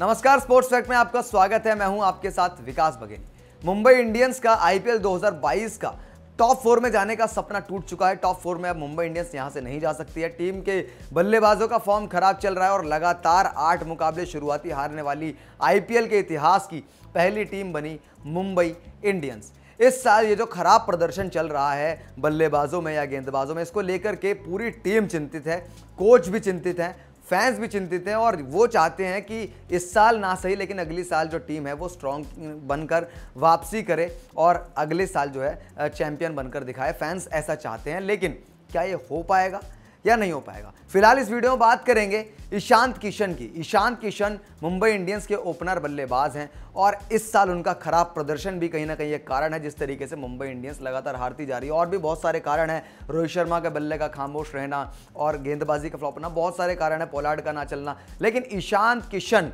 नमस्कार sports fact में आपका स्वागत है मैं हूं आपके साथ विकास बघेल मुंबई इंडियंस का आईपीएल 2022 का टॉप फोर में जाने का सपना टूट चुका है टॉप फोर में अब मुंबई इंडियंस यहां से नहीं जा सकती है टीम के बल्लेबाजों का फॉर्म खराब चल रहा है और लगातार आठ मुकाबले शुरुआती हारने वाली आईपीएल के इतिहास की पहली टीम बनी मुंबई इंडियंस इस साल ये जो खराब प्रदर्शन चल रहा है बल्लेबाजों में या गेंदबाजों में इसको लेकर के पूरी टीम चिंतित है कोच भी चिंतित हैं फैंस भी चिंतित हैं और वो चाहते हैं कि इस साल ना सही लेकिन अगले साल जो टीम है वो स्ट्रॉन्ग बनकर वापसी करे और अगले साल जो है चैम्पियन बनकर दिखाए फैंस ऐसा चाहते हैं लेकिन क्या ये हो पाएगा या नहीं हो पाएगा फिलहाल इस वीडियो में बात करेंगे ईशांत किशन की ईशांत किशन मुंबई इंडियंस के ओपनर बल्लेबाज हैं और इस साल उनका खराब प्रदर्शन भी कहीं ना कहीं एक कारण है जिस तरीके से मुंबई इंडियंस लगातार हारती जा रही है और भी बहुत सारे कारण हैं रोहित शर्मा के बल्ले का खामोश रहना और गेंदबाजी का फ्लॉप होना बहुत सारे कारण है पोलार्ड का ना चलना लेकिन ईशांत किशन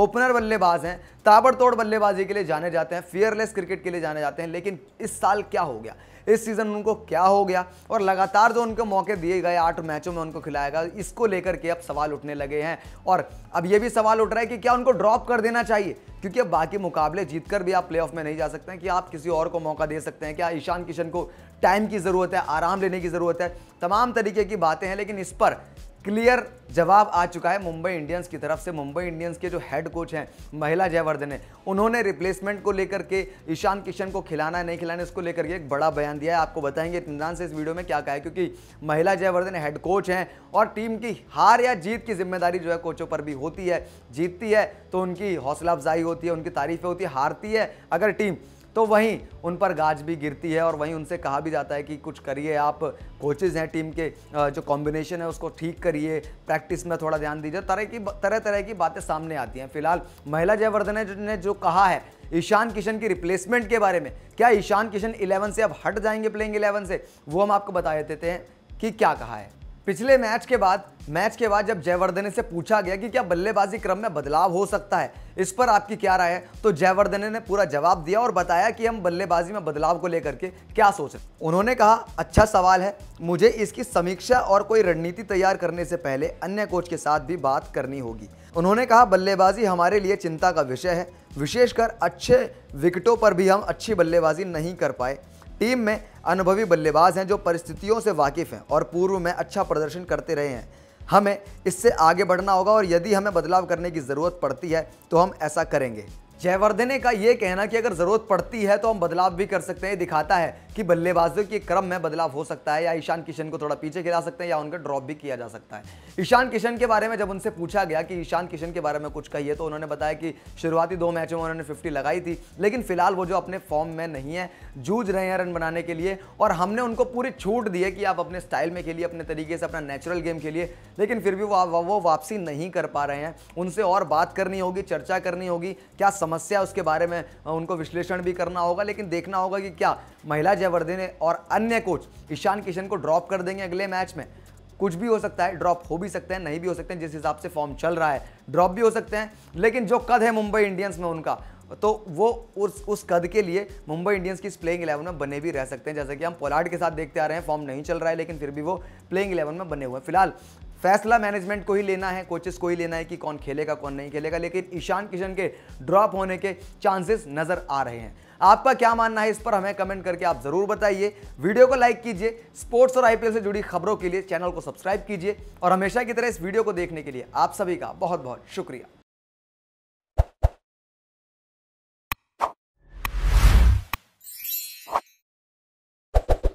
ओपनर बल्लेबाज हैं ताबड़तोड़ बल्लेबाजी के लिए जाने जाते हैं फियरलेस क्रिकेट के लिए जाने जाते हैं लेकिन इस साल क्या हो गया इस सीज़न में उनको क्या हो गया और लगातार जो उनको मौके दिए गए आठ मैचों में उनको खिलाया गया इसको लेकर के अब सवाल उठने लगे हैं और अब ये भी सवाल उठ रहा है कि क्या उनको ड्रॉप कर देना चाहिए क्योंकि अब बाकी मुकाबले जीतकर भी आप प्ले में नहीं जा सकते हैं कि आप किसी और को मौका दे सकते हैं क्या ईशान किशन को टाइम की ज़रूरत है आराम लेने की ज़रूरत है तमाम तरीके की बातें हैं लेकिन इस पर क्लियर जवाब आ चुका है मुंबई इंडियंस की तरफ से मुंबई इंडियंस के जो हेड कोच हैं महिला जयवर्धने उन्होंने रिप्लेसमेंट को लेकर के ईशान किशन को खिलाना है नहीं खिलाना इसको लेकर के एक बड़ा बयान दिया है आपको बताएंगे इतमान से इस वीडियो में क्या कहा है क्योंकि महिला जयवर्धन हेड कोच हैं और टीम की हार या जीत की जिम्मेदारी जो है कोचों पर भी होती है जीतती है तो उनकी हौसला अफजाई होती है उनकी तारीफ़ें होती है हारती है अगर टीम तो वहीं उन पर गाज भी गिरती है और वहीं उनसे कहा भी जाता है कि कुछ करिए आप कोचेज़ हैं टीम के जो कॉम्बिनेशन है उसको ठीक करिए प्रैक्टिस में थोड़ा ध्यान दीजिए तरह की तरह तरह की बातें सामने आती हैं फिलहाल महिला जयवर्धन ने जो कहा है ईशान किशन की रिप्लेसमेंट के बारे में क्या ईशान किशन 11 से अब हट जाएंगे प्लेइंग 11 से वो हम आपको बता देते हैं कि क्या कहा है पिछले मैच के बाद मैच के बाद जब जयवर्धने से पूछा गया कि क्या बल्लेबाजी क्रम में बदलाव हो सकता है इस पर आपकी क्या राय है तो जयवर्धने ने पूरा जवाब दिया और बताया कि हम बल्लेबाजी में बदलाव को लेकर के क्या सोच रहे उन्होंने कहा अच्छा सवाल है मुझे इसकी समीक्षा और कोई रणनीति तैयार करने से पहले अन्य कोच के साथ भी बात करनी होगी उन्होंने कहा बल्लेबाजी हमारे लिए चिंता का विषय है विशेषकर अच्छे विकेटों पर भी हम अच्छी बल्लेबाजी नहीं कर पाए टीम में अनुभवी बल्लेबाज हैं जो परिस्थितियों से वाकिफ़ हैं और पूर्व में अच्छा प्रदर्शन करते रहे हैं हमें इससे आगे बढ़ना होगा और यदि हमें बदलाव करने की ज़रूरत पड़ती है तो हम ऐसा करेंगे जयवर्धने का ये कहना कि अगर ज़रूरत पड़ती है तो हम बदलाव भी कर सकते हैं दिखाता है कि बल्लेबाजों के क्रम में बदलाव हो सकता है या ईशान किशन को थोड़ा पीछे खिला सकते हैं या उनका ड्रॉप भी किया जा सकता है ईशान किशन के बारे में जब उनसे पूछा गया कि ईशान किशन के बारे में कुछ कहिए तो उन्होंने बताया कि शुरुआती दो मैचों में उन्होंने फिफ्टी लगाई थी लेकिन फिलहाल वो जो अपने फॉर्म में नहीं है जूझ रहे हैं रन बनाने के लिए और हमने उनको पूरी छूट दी है कि आप अपने स्टाइल में खेलिए अपने तरीके से अपना नेचुरल गेम खेलिए लेकिन फिर भी वो वापसी नहीं कर पा रहे हैं उनसे और बात करनी होगी चर्चा करनी होगी क्या समझ समस्या उसके बारे में उनको विश्लेषण भी करना होगा लेकिन देखना होगा कि क्या महिला जयवर्धने और अन्य कोच ईशान किशन को ड्रॉप कर देंगे अगले मैच में कुछ भी हो सकता है ड्रॉप हो भी सकते हैं नहीं भी हो सकते हैं जिस हिसाब से फॉर्म चल रहा है ड्रॉप भी हो सकते हैं लेकिन जो कद है मुंबई इंडियंस में उनका तो वो उस उस कद के लिए मुंबई इंडियंस की प्लेइंग इलेवन में बने भी रह सकते हैं जैसे कि हम पोलार्ड के साथ देखते आ रहे हैं फॉर्म नहीं चल रहा है लेकिन फिर भी वो प्लेइंग इलेवन में बने हुए हैं फिलहाल फैसला मैनेजमेंट को ही लेना है कोचेस को ही लेना है कि कौन खेलेगा कौन नहीं खेलेगा लेकिन ईशान किशन के ड्रॉप होने के चांसेस नज़र आ रहे हैं आपका क्या मानना है इस पर हमें कमेंट करके आप ज़रूर बताइए वीडियो को लाइक कीजिए स्पोर्ट्स और आईपीएल से जुड़ी खबरों के लिए चैनल को सब्सक्राइब कीजिए और हमेशा की तरह इस वीडियो को देखने के लिए आप सभी का बहुत बहुत शुक्रिया